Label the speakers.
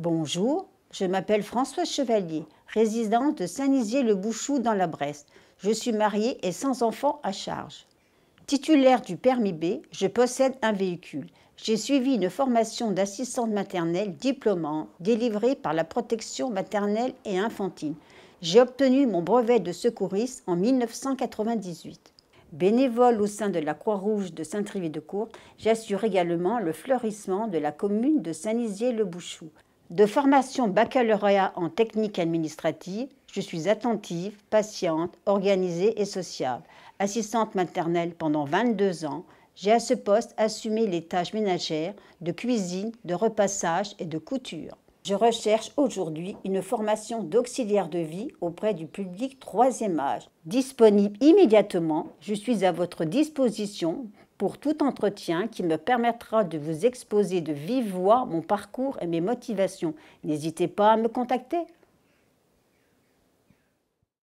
Speaker 1: Bonjour, je m'appelle Françoise Chevalier, résidente de Saint-Nizier-le-Bouchou dans la Brest. Je suis mariée et sans enfant à charge. Titulaire du permis B, je possède un véhicule. J'ai suivi une formation d'assistante maternelle diplômante délivrée par la protection maternelle et infantile. J'ai obtenu mon brevet de secouriste en 1998. Bénévole au sein de la Croix-Rouge de saint trivé de cour j'assure également le fleurissement de la commune de Saint-Nizier-le-Bouchou. De formation baccalauréat en technique administrative, je suis attentive, patiente, organisée et sociable. Assistante maternelle pendant 22 ans, j'ai à ce poste assumé les tâches ménagères, de cuisine, de repassage et de couture. Je recherche aujourd'hui une formation d'auxiliaire de vie auprès du public troisième âge. Disponible immédiatement, je suis à votre disposition pour tout entretien qui me permettra de vous exposer de vive voix mon parcours et mes motivations. N'hésitez pas à me contacter.